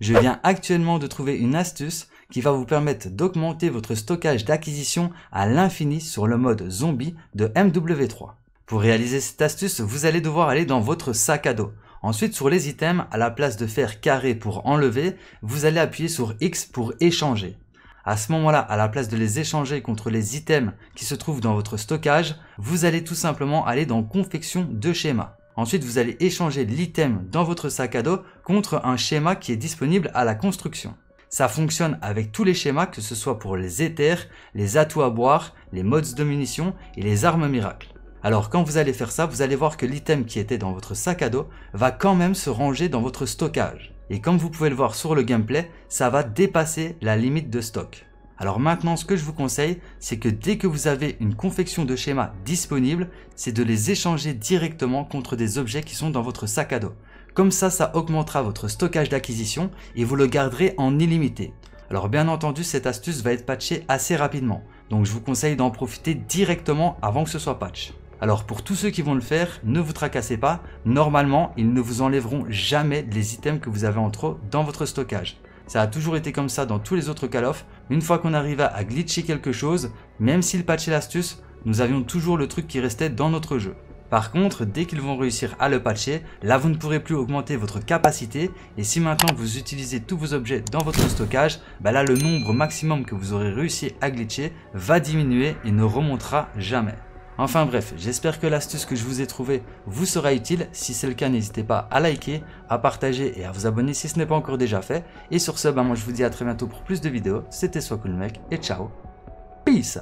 Je viens actuellement de trouver une astuce qui va vous permettre d'augmenter votre stockage d'acquisition à l'infini sur le mode zombie de MW3. Pour réaliser cette astuce, vous allez devoir aller dans votre sac à dos. Ensuite, sur les items, à la place de faire carré pour enlever, vous allez appuyer sur X pour échanger. À ce moment-là, à la place de les échanger contre les items qui se trouvent dans votre stockage, vous allez tout simplement aller dans confection de schéma. Ensuite, vous allez échanger l'item dans votre sac à dos contre un schéma qui est disponible à la construction. Ça fonctionne avec tous les schémas, que ce soit pour les éthers, les atouts à boire, les mods de munitions et les armes miracles. Alors quand vous allez faire ça, vous allez voir que l'item qui était dans votre sac à dos va quand même se ranger dans votre stockage. Et comme vous pouvez le voir sur le gameplay, ça va dépasser la limite de stock. Alors maintenant, ce que je vous conseille, c'est que dès que vous avez une confection de schéma disponible, c'est de les échanger directement contre des objets qui sont dans votre sac à dos. Comme ça, ça augmentera votre stockage d'acquisition et vous le garderez en illimité. Alors bien entendu, cette astuce va être patchée assez rapidement, donc je vous conseille d'en profiter directement avant que ce soit patch. Alors pour tous ceux qui vont le faire, ne vous tracassez pas, normalement, ils ne vous enlèveront jamais les items que vous avez en trop dans votre stockage. Ça a toujours été comme ça dans tous les autres Call of. Une fois qu'on arriva à glitcher quelque chose, même s'il patchaient l'astuce, nous avions toujours le truc qui restait dans notre jeu. Par contre, dès qu'ils vont réussir à le patcher, là vous ne pourrez plus augmenter votre capacité et si maintenant vous utilisez tous vos objets dans votre stockage, bah là le nombre maximum que vous aurez réussi à glitcher va diminuer et ne remontera jamais. Enfin bref, j'espère que l'astuce que je vous ai trouvée vous sera utile. Si c'est le cas, n'hésitez pas à liker, à partager et à vous abonner si ce n'est pas encore déjà fait. Et sur ce, ben, moi je vous dis à très bientôt pour plus de vidéos. C'était Soit Cool Mec et ciao. Peace